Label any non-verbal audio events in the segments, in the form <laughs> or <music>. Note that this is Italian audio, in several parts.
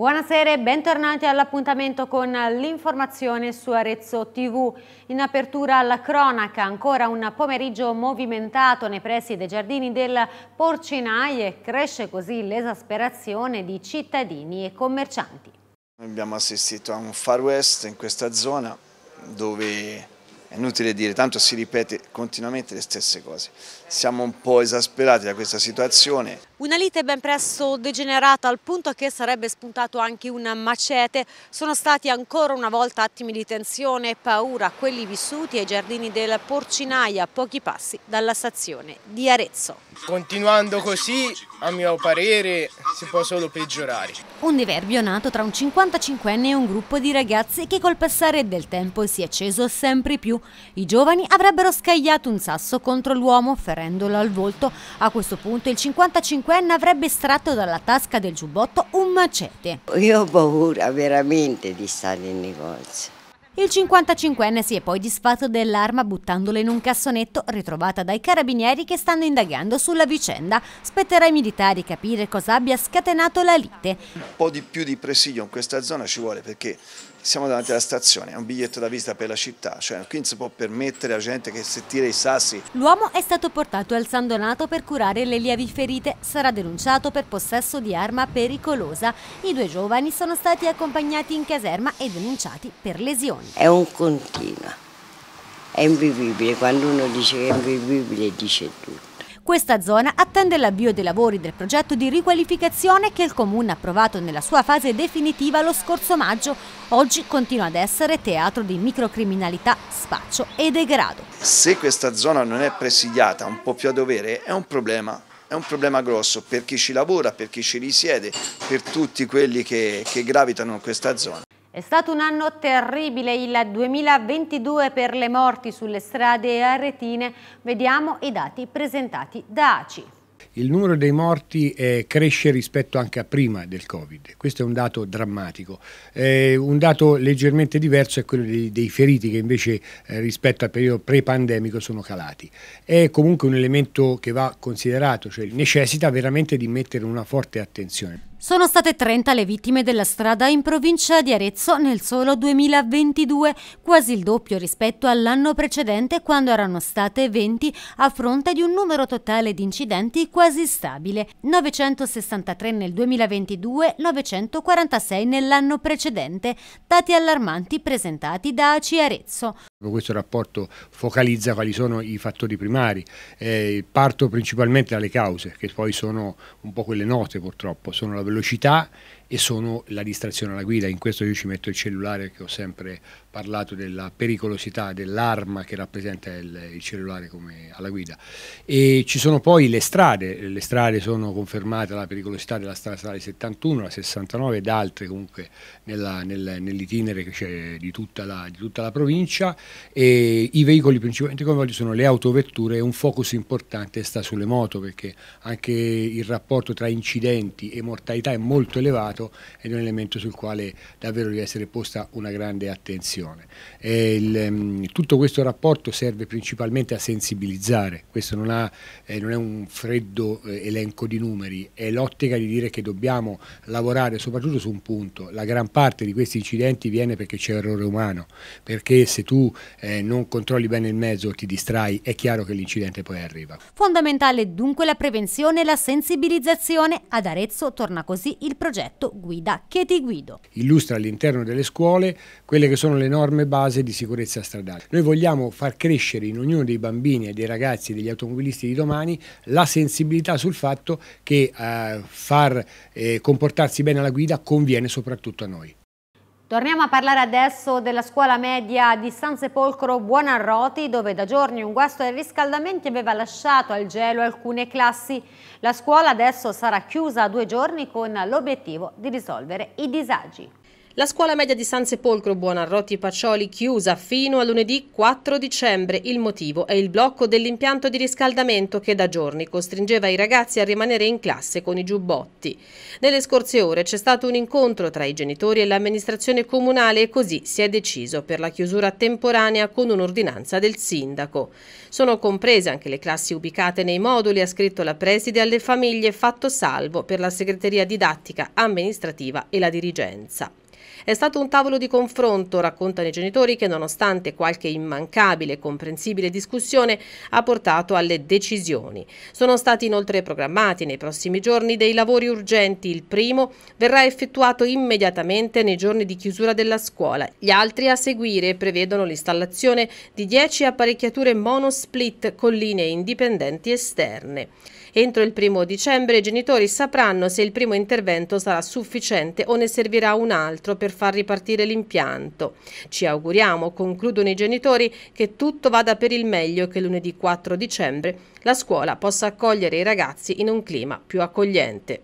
Buonasera e bentornati all'appuntamento con l'informazione su Arezzo TV. In apertura alla cronaca, ancora un pomeriggio movimentato nei pressi dei giardini del Porcinai e cresce così l'esasperazione di cittadini e commercianti. Abbiamo assistito a un far west in questa zona dove è inutile dire, tanto si ripete continuamente le stesse cose siamo un po' esasperati da questa situazione. Una lite ben presto degenerata al punto che sarebbe spuntato anche un macete. Sono stati ancora una volta attimi di tensione e paura quelli vissuti ai giardini del Porcinaia, a pochi passi dalla stazione di Arezzo. Continuando così, a mio parere, si può solo peggiorare. Un diverbio nato tra un 55enne e un gruppo di ragazzi che col passare del tempo si è acceso sempre più. I giovani avrebbero scagliato un sasso contro l'uomo fermato colpendolo al volto. A questo punto il 55enne avrebbe estratto dalla tasca del giubbotto un macete. Io ho paura veramente di stare in negozio. Il 55enne si è poi disfatto dell'arma buttandola in un cassonetto ritrovata dai carabinieri che stanno indagando sulla vicenda. Spetterà ai militari capire cosa abbia scatenato la lite. Un po' di più di presidio in questa zona ci vuole perché siamo davanti alla stazione, è un biglietto da visita per la città, cioè qui non si può permettere a gente che si tira i sassi. L'uomo è stato portato al San Donato per curare le lievi ferite, sarà denunciato per possesso di arma pericolosa. I due giovani sono stati accompagnati in caserma e denunciati per lesioni. È un continuo, è invivibile, quando uno dice che è invivibile dice tutto. Questa zona attende l'avvio dei lavori del progetto di riqualificazione che il Comune ha approvato nella sua fase definitiva lo scorso maggio. Oggi continua ad essere teatro di microcriminalità, spaccio e degrado. Se questa zona non è presidiata un po' più a dovere è un problema è un problema grosso per chi ci lavora, per chi ci risiede, per tutti quelli che, che gravitano in questa zona. È stato un anno terribile il 2022 per le morti sulle strade aretine. Vediamo i dati presentati da ACI. Il numero dei morti eh, cresce rispetto anche a prima del Covid, questo è un dato drammatico. Eh, un dato leggermente diverso è quello dei, dei feriti che invece eh, rispetto al periodo pre-pandemico sono calati. È comunque un elemento che va considerato, cioè necessita veramente di mettere una forte attenzione. Sono state 30 le vittime della strada in provincia di Arezzo nel solo 2022, quasi il doppio rispetto all'anno precedente quando erano state 20 a fronte di un numero totale di incidenti quasi stabile, 963 nel 2022, 946 nell'anno precedente, dati allarmanti presentati da ACI Arezzo. Questo rapporto focalizza quali sono i fattori primari, eh, parto principalmente dalle cause, che poi sono un po' quelle note purtroppo, sono la velocità e sono la distrazione alla guida, in questo io ci metto il cellulare che ho sempre parlato della pericolosità dell'arma che rappresenta il, il cellulare alla guida. E ci sono poi le strade, le strade sono confermate la pericolosità della strada statale 71, la 69 ed altre comunque nel, nell'itinere che c'è di, di, tutta la provincia. E I veicoli principalmente coinvolti sono le autovetture e un focus importante sta sulle moto perché anche il rapporto tra incidenti e mortalità è molto elevato ed è un elemento sul quale davvero deve essere posta una grande attenzione popolazione. Il, ehm, tutto questo rapporto serve principalmente a sensibilizzare, questo non, ha, eh, non è un freddo eh, elenco di numeri, è l'ottica di dire che dobbiamo lavorare soprattutto su un punto, la gran parte di questi incidenti viene perché c'è errore umano, perché se tu eh, non controlli bene il mezzo o ti distrai è chiaro che l'incidente poi arriva. Fondamentale dunque la prevenzione e la sensibilizzazione, ad Arezzo torna così il progetto Guida che ti guido. Illustra all'interno delle scuole quelle che sono le norme base di sicurezza stradale. Noi vogliamo far crescere in ognuno dei bambini e dei ragazzi, degli automobilisti di domani, la sensibilità sul fatto che eh, far eh, comportarsi bene alla guida conviene soprattutto a noi. Torniamo a parlare adesso della scuola media di San Sepolcro Buonarroti, dove da giorni un guasto ai riscaldamenti aveva lasciato al gelo alcune classi. La scuola adesso sarà chiusa a due giorni con l'obiettivo di risolvere i disagi. La scuola media di San Sepolcro Buonarroti Pacioli chiusa fino a lunedì 4 dicembre. Il motivo è il blocco dell'impianto di riscaldamento che da giorni costringeva i ragazzi a rimanere in classe con i giubbotti. Nelle scorse ore c'è stato un incontro tra i genitori e l'amministrazione comunale e così si è deciso per la chiusura temporanea con un'ordinanza del sindaco. Sono comprese anche le classi ubicate nei moduli, ha scritto la preside alle famiglie, fatto salvo per la segreteria didattica, amministrativa e la dirigenza. È stato un tavolo di confronto, raccontano i genitori, che nonostante qualche immancabile e comprensibile discussione ha portato alle decisioni. Sono stati inoltre programmati nei prossimi giorni dei lavori urgenti. Il primo verrà effettuato immediatamente nei giorni di chiusura della scuola. Gli altri a seguire prevedono l'installazione di 10 apparecchiature monosplit con linee indipendenti esterne. Entro il primo dicembre i genitori sapranno se il primo intervento sarà sufficiente o ne servirà un altro per far ripartire l'impianto. Ci auguriamo, concludono i genitori, che tutto vada per il meglio e che lunedì 4 dicembre la scuola possa accogliere i ragazzi in un clima più accogliente.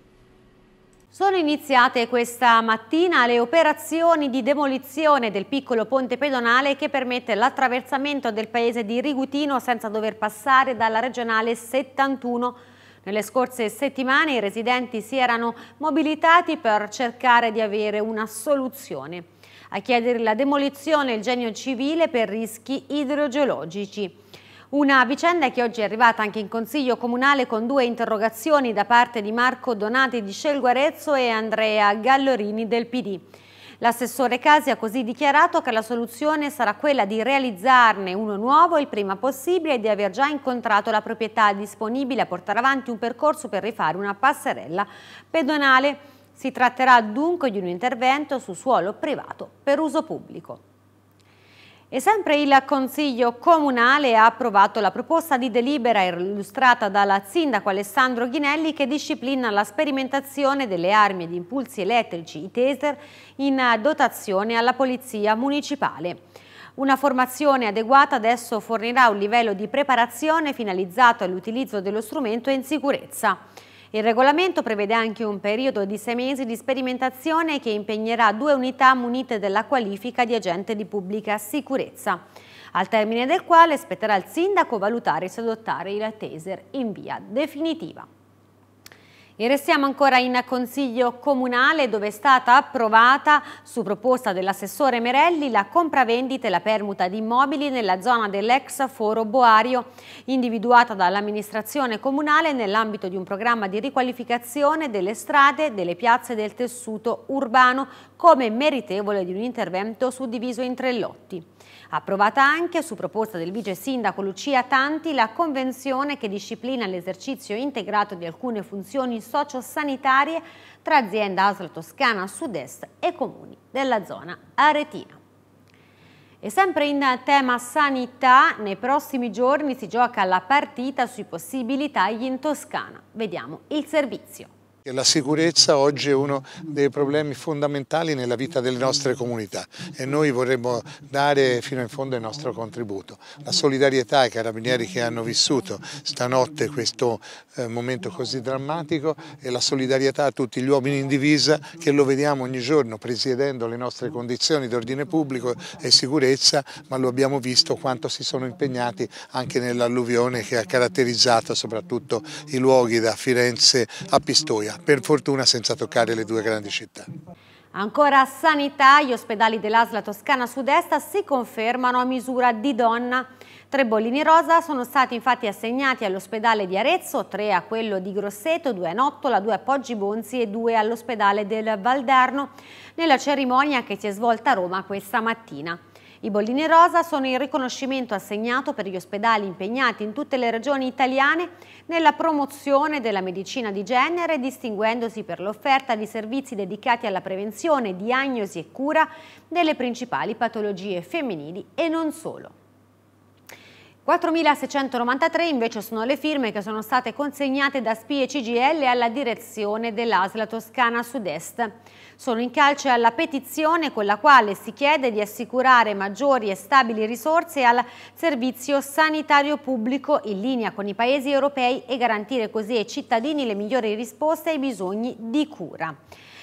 Sono iniziate questa mattina le operazioni di demolizione del piccolo ponte pedonale che permette l'attraversamento del paese di Rigutino senza dover passare dalla regionale 71 nelle scorse settimane i residenti si erano mobilitati per cercare di avere una soluzione. A chiedere la demolizione il genio civile per rischi idrogeologici. Una vicenda che oggi è arrivata anche in Consiglio Comunale con due interrogazioni da parte di Marco Donati di Scelguarezzo e Andrea Gallorini del PD. L'assessore Casi ha così dichiarato che la soluzione sarà quella di realizzarne uno nuovo il prima possibile e di aver già incontrato la proprietà disponibile a portare avanti un percorso per rifare una passerella pedonale. Si tratterà dunque di un intervento su suolo privato per uso pubblico. E sempre il Consiglio Comunale ha approvato la proposta di delibera illustrata dalla Sindaco Alessandro Ghinelli che disciplina la sperimentazione delle armi ad impulsi elettrici, i taser, in dotazione alla Polizia Municipale. Una formazione adeguata adesso fornirà un livello di preparazione finalizzato all'utilizzo dello strumento in sicurezza. Il regolamento prevede anche un periodo di sei mesi di sperimentazione che impegnerà due unità munite della qualifica di agente di pubblica sicurezza, al termine del quale spetterà il sindaco valutare se adottare il taser in via definitiva. E restiamo ancora in Consiglio Comunale dove è stata approvata, su proposta dell'assessore Merelli, la compravendita e la permuta di immobili nella zona dell'ex foro Boario, individuata dall'amministrazione comunale nell'ambito di un programma di riqualificazione delle strade, delle piazze e del tessuto urbano come meritevole di un intervento suddiviso in tre lotti. Approvata anche, su proposta del vice sindaco Lucia Tanti, la convenzione che disciplina l'esercizio integrato di alcune funzioni sociosanitarie tra azienda ASL Toscana Sud-Est e comuni della zona aretina. E sempre in tema sanità, nei prossimi giorni si gioca la partita sui possibili tagli in Toscana. Vediamo il servizio. La sicurezza oggi è uno dei problemi fondamentali nella vita delle nostre comunità e noi vorremmo dare fino in fondo il nostro contributo. La solidarietà ai carabinieri che hanno vissuto stanotte questo eh, momento così drammatico e la solidarietà a tutti gli uomini in divisa che lo vediamo ogni giorno presiedendo le nostre condizioni di ordine pubblico e sicurezza, ma lo abbiamo visto quanto si sono impegnati anche nell'alluvione che ha caratterizzato soprattutto i luoghi da Firenze a Pistoia per fortuna senza toccare le due grandi città. Ancora sanità, gli ospedali dell'Asla Toscana Sud-Est si confermano a misura di donna. Tre bollini rosa sono stati infatti assegnati all'ospedale di Arezzo, tre a quello di Grosseto, due a Nottola, due a Poggi Bonzi e due all'ospedale del Valderno, nella cerimonia che si è svolta a Roma questa mattina. I bollini rosa sono il riconoscimento assegnato per gli ospedali impegnati in tutte le regioni italiane nella promozione della medicina di genere, distinguendosi per l'offerta di servizi dedicati alla prevenzione, diagnosi e cura delle principali patologie femminili e non solo. 4.693 invece sono le firme che sono state consegnate da SPI e CGL alla direzione dell'Asla Toscana Sud-Est. Sono in calce alla petizione con la quale si chiede di assicurare maggiori e stabili risorse al servizio sanitario pubblico in linea con i paesi europei e garantire così ai cittadini le migliori risposte ai bisogni di cura.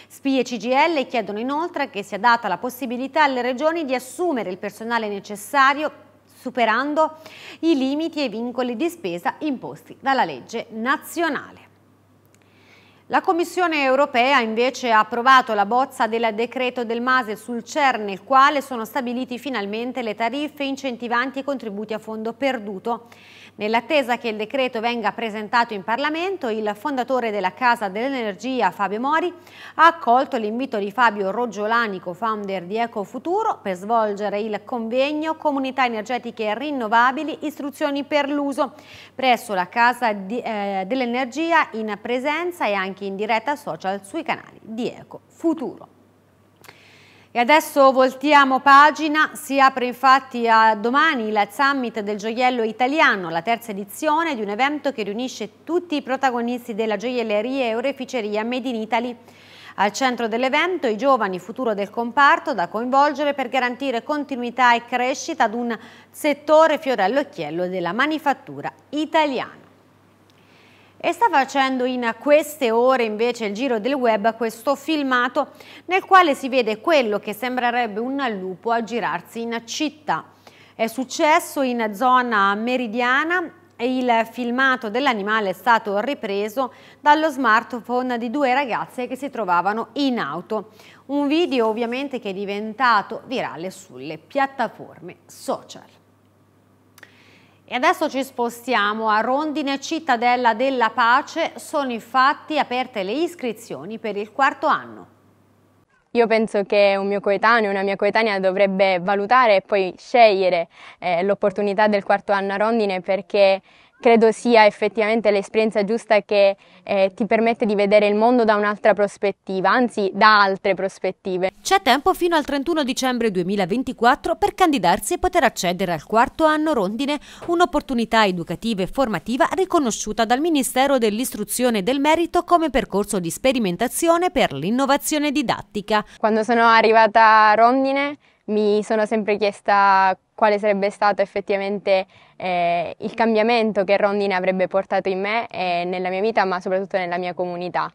SPI e CGL chiedono inoltre che sia data la possibilità alle regioni di assumere il personale necessario superando i limiti e i vincoli di spesa imposti dalla legge nazionale. La Commissione europea invece ha approvato la bozza del decreto del MASE sul CER nel quale sono stabiliti finalmente le tariffe incentivanti i contributi a fondo perduto Nell'attesa che il decreto venga presentato in Parlamento, il fondatore della Casa dell'Energia, Fabio Mori, ha accolto l'invito di Fabio Roggiolanico, founder di Ecofuturo, per svolgere il convegno Comunità energetiche rinnovabili, istruzioni per l'uso, presso la Casa eh, dell'Energia in presenza e anche in diretta social sui canali di Ecofuturo. E adesso voltiamo pagina, si apre infatti a domani il Summit del Gioiello Italiano, la terza edizione di un evento che riunisce tutti i protagonisti della gioielleria e oreficeria Made in Italy. Al centro dell'evento i giovani, futuro del comparto, da coinvolgere per garantire continuità e crescita ad un settore fiore all'occhiello della manifattura italiana. E sta facendo in queste ore invece il giro del web questo filmato nel quale si vede quello che sembrerebbe un lupo a girarsi in città. È successo in zona meridiana e il filmato dell'animale è stato ripreso dallo smartphone di due ragazze che si trovavano in auto. Un video ovviamente che è diventato virale sulle piattaforme social. E adesso ci spostiamo a Rondine Cittadella della Pace, sono infatti aperte le iscrizioni per il quarto anno. Io penso che un mio coetaneo, una mia coetanea dovrebbe valutare e poi scegliere eh, l'opportunità del quarto anno a Rondine perché credo sia effettivamente l'esperienza giusta che eh, ti permette di vedere il mondo da un'altra prospettiva, anzi da altre prospettive. C'è tempo fino al 31 dicembre 2024 per candidarsi e poter accedere al quarto anno Rondine, un'opportunità educativa e formativa riconosciuta dal Ministero dell'Istruzione e del Merito come percorso di sperimentazione per l'innovazione didattica. Quando sono arrivata a Rondine mi sono sempre chiesta quale sarebbe stato effettivamente eh, il cambiamento che Rondine avrebbe portato in me e eh, nella mia vita, ma soprattutto nella mia comunità.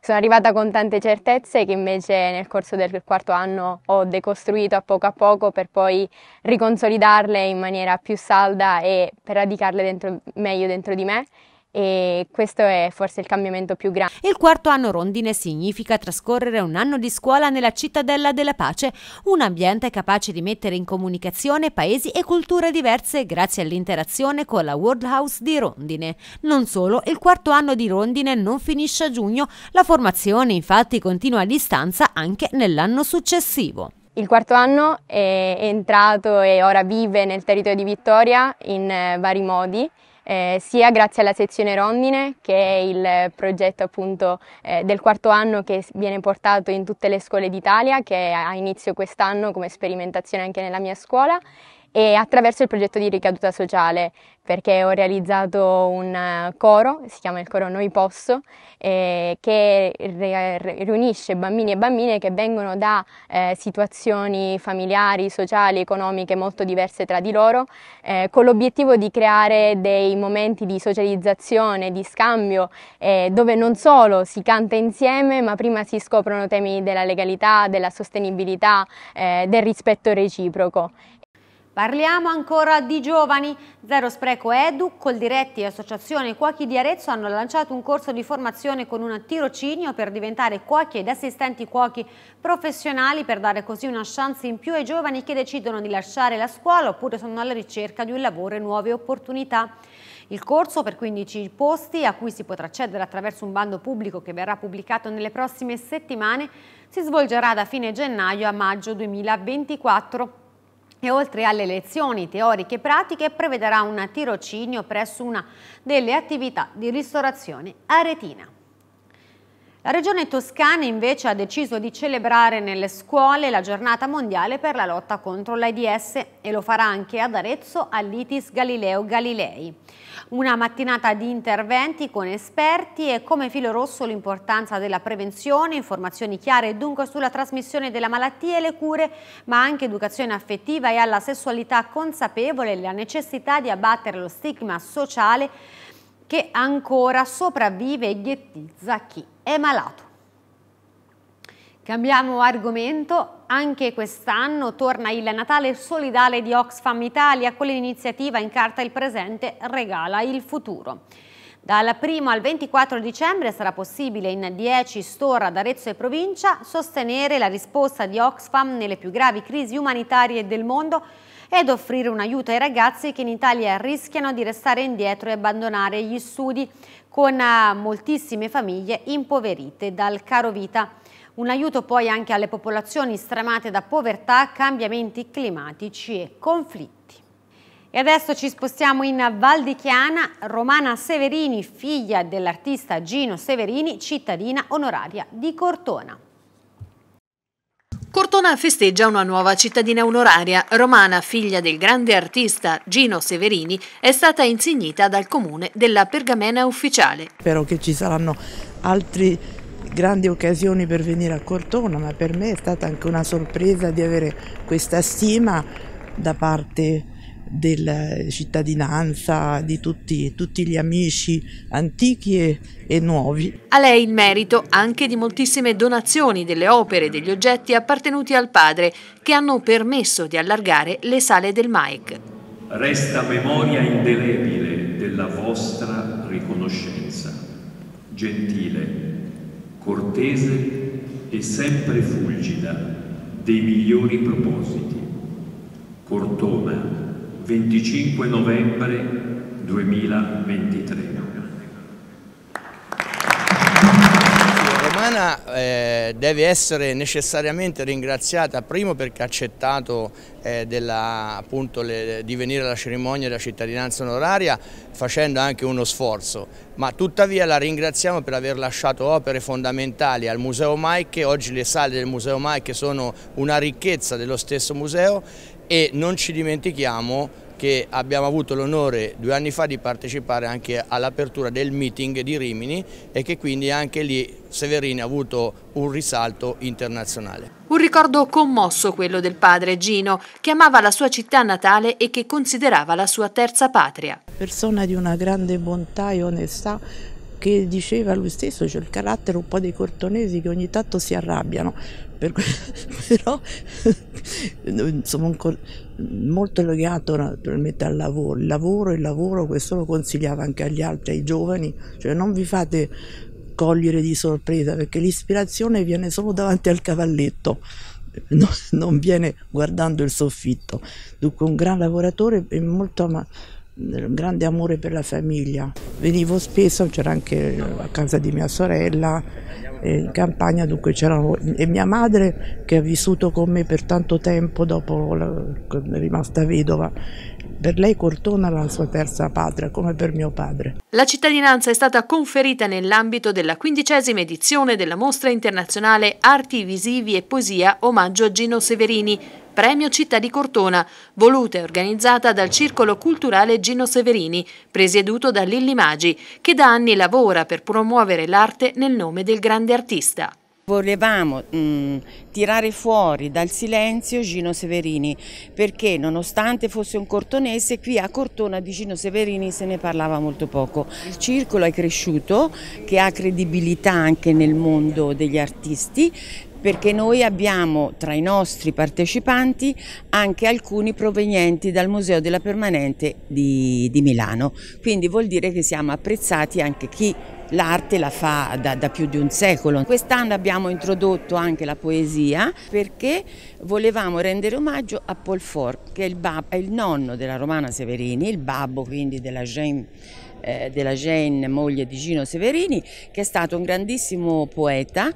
Sono arrivata con tante certezze che invece nel corso del quarto anno ho decostruito a poco a poco per poi riconsolidarle in maniera più salda e per radicarle dentro, meglio dentro di me e questo è forse il cambiamento più grande. Il quarto anno rondine significa trascorrere un anno di scuola nella cittadella della pace, un ambiente capace di mettere in comunicazione paesi e culture diverse grazie all'interazione con la World House di Rondine. Non solo, il quarto anno di Rondine non finisce a giugno, la formazione infatti continua a distanza anche nell'anno successivo. Il quarto anno è entrato e ora vive nel territorio di Vittoria in eh, vari modi eh, sia grazie alla sezione Rondine, che è il progetto appunto eh, del quarto anno che viene portato in tutte le scuole d'Italia, che ha inizio quest'anno come sperimentazione anche nella mia scuola, e attraverso il progetto di ricaduta sociale perché ho realizzato un eh, coro, si chiama il coro Noi Posso, eh, che re- riunisce bambini e bambine che vengono da eh, situazioni familiari, sociali, economiche molto diverse tra di loro, eh, con l'obiettivo di creare dei momenti di socializzazione, di scambio, eh, dove non solo si canta insieme, ma prima si scoprono temi della legalità, della sostenibilità, eh, del rispetto reciproco. Parliamo ancora di giovani. Zero Spreco Edu, Coldiretti e Associazione Cuochi di Arezzo hanno lanciato un corso di formazione con un tirocinio per diventare cuochi ed assistenti cuochi professionali per dare così una chance in più ai giovani che decidono di lasciare la scuola oppure sono alla ricerca di un lavoro e nuove opportunità. Il corso per 15 posti, a cui si potrà accedere attraverso un bando pubblico che verrà pubblicato nelle prossime settimane, si svolgerà da fine gennaio a maggio 2024 e oltre alle lezioni teoriche e pratiche prevederà un tirocinio presso una delle attività di ristorazione aretina. La regione toscana invece ha deciso di celebrare nelle scuole la giornata mondiale per la lotta contro l'AIDS e lo farà anche ad Arezzo all'ITIS Galileo Galilei. Una mattinata di interventi con esperti e come filo rosso l'importanza della prevenzione, informazioni chiare dunque sulla trasmissione della malattia e le cure, ma anche educazione affettiva e alla sessualità consapevole e la necessità di abbattere lo stigma sociale che ancora sopravvive e ghettizza chi è malato. Cambiamo argomento, anche quest'anno torna il Natale solidale di Oxfam Italia con l'iniziativa in carta il presente, regala il futuro. Dal 1 al 24 dicembre sarà possibile in 10 store ad Arezzo e provincia sostenere la risposta di Oxfam nelle più gravi crisi umanitarie del mondo ed offrire un aiuto ai ragazzi che in Italia rischiano di restare indietro e abbandonare gli studi con eh, moltissime famiglie impoverite dal caro vita. Un aiuto poi anche alle popolazioni stremate da povertà, cambiamenti climatici e conflitti. E adesso ci spostiamo in Val di Chiana. Romana Severini, figlia dell'artista Gino Severini, cittadina onoraria di Cortona. Cortona festeggia una nuova cittadina onoraria. Romana, figlia del grande artista Gino Severini, è stata insignita dal comune della pergamena ufficiale. Spero che ci saranno altri grandi occasioni per venire a Cortona, ma per me è stata anche una sorpresa di avere questa stima da parte della cittadinanza, di tutti, tutti gli amici antichi e, e, nuovi. A lei il merito anche di moltissime donazioni delle opere e degli oggetti appartenuti al padre che hanno permesso di allargare le sale del MAIC. Resta memoria indelebile della vostra riconoscenza. Gentile cortese e sempre fulgida dei migliori propositi. Cortona, 25 novembre 2023. settimana eh, deve essere necessariamente ringraziata primo perché ha accettato eh, della, appunto, le, di venire alla cerimonia della cittadinanza onoraria facendo anche uno sforzo, ma tuttavia la ringraziamo per aver lasciato opere fondamentali al Museo Maiche, oggi le sale del Museo Maiche sono una ricchezza dello stesso museo e non ci dimentichiamo che abbiamo avuto l'onore due anni fa di partecipare anche all'apertura del meeting di Rimini e che quindi anche lì Severini ha avuto un risalto internazionale. Un ricordo commosso quello del padre Gino, che amava la sua città natale e che considerava la sua terza patria. Persona di una grande bontà e onestà che diceva lui stesso, c'è cioè il carattere un po' dei cortonesi che ogni tanto si arrabbiano, per que- <laughs> però insomma co- molto legato naturalmente al lavoro, il lavoro, il lavoro, questo lo consigliava anche agli altri, ai giovani, cioè non vi fate cogliere di sorpresa perché l'ispirazione viene solo davanti al cavalletto. No, non viene guardando il soffitto. Dunque un gran lavoratore e molto amato un grande amore per la famiglia. Venivo spesso, c'era anche a casa di mia sorella, in campagna dunque c'erano e mia madre che ha vissuto con me per tanto tempo dopo la, è rimasta vedova per lei Cortona era la sua terza patria, come per mio padre. La cittadinanza è stata conferita nell'ambito della quindicesima edizione della Mostra Internazionale Arti Visivi e Poesia Omaggio a Gino Severini, Premio Città di Cortona, voluta e organizzata dal Circolo Culturale Gino Severini, presieduto da Lilli Magi, che da anni lavora per promuovere l'arte nel nome del grande artista. Volevamo mh, mm, tirare fuori dal silenzio Gino Severini perché nonostante fosse un cortonese qui a Cortona di Gino Severini se ne parlava molto poco. Il circolo è cresciuto che ha credibilità anche nel mondo degli artisti perché noi abbiamo tra i nostri partecipanti anche alcuni provenienti dal Museo della Permanente di, di Milano, quindi vuol dire che siamo apprezzati anche chi l'arte la fa da, da, più di un secolo. Quest'anno abbiamo introdotto anche la poesia perché volevamo rendere omaggio a Paul Fort, che è il, babbo, è il nonno della Romana Severini, il babbo quindi della Jeanne eh, della Jane, moglie di Gino Severini, che è stato un grandissimo poeta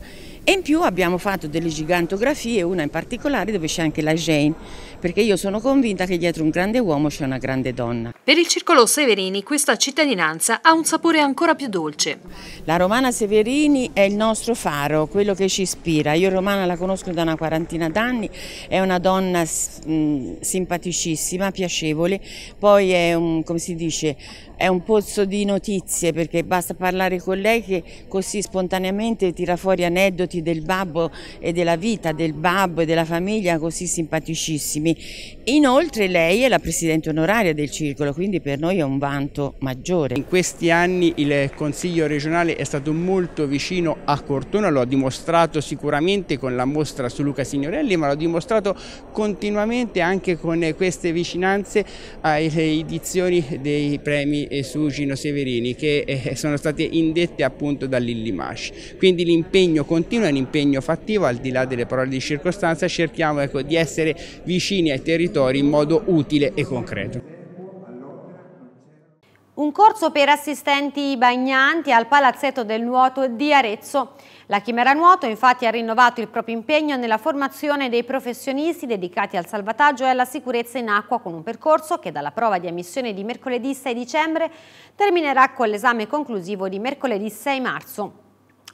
e in più abbiamo fatto delle gigantografie, una in particolare dove c'è anche la Jane, perché io sono convinta che dietro un grande uomo c'è una grande donna. Per il Circolo Severini questa cittadinanza ha un sapore ancora più dolce. La Romana Severini è il nostro faro, quello che ci ispira. Io Romana la conosco da una quarantina d'anni, è una donna simpaticissima, piacevole, poi è un, come si dice, è un pozzo di notizie perché basta parlare con lei che così spontaneamente tira fuori aneddoti del babbo e della vita del babbo e della famiglia così simpaticissimi. Inoltre lei è la presidente onoraria del circolo, quindi per noi è un vanto maggiore. In questi anni il Consiglio regionale è stato molto vicino a Cortona, lo ha dimostrato sicuramente con la mostra su Luca Signorelli, ma l'ha dimostrato continuamente anche con queste vicinanze alle edizioni dei premi su Gino Severini che eh, sono state indette appunto dall'Illimash. Quindi l'impegno continua, è un impegno fattivo, al di là delle parole di circostanza, cerchiamo ecco, di essere vicini ai territori in modo utile e concreto. Un corso per assistenti bagnanti al Palazzetto del Nuoto di Arezzo. La Chimera Nuoto infatti ha rinnovato il proprio impegno nella formazione dei professionisti dedicati al salvataggio e alla sicurezza in acqua con un percorso che dalla prova di ammissione di mercoledì 6 dicembre terminerà con l'esame conclusivo di mercoledì 6 marzo.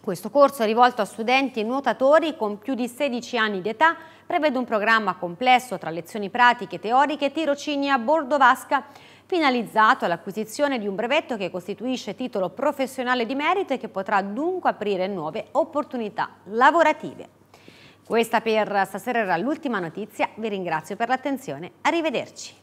Questo corso è rivolto a studenti e nuotatori con più di 16 anni di età, prevede un programma complesso tra lezioni pratiche, teoriche e tirocini a bordo vasca finalizzato all'acquisizione di un brevetto che costituisce titolo professionale di merito e che potrà dunque aprire nuove opportunità lavorative. Questa per stasera era l'ultima notizia, vi ringrazio per l'attenzione, arrivederci.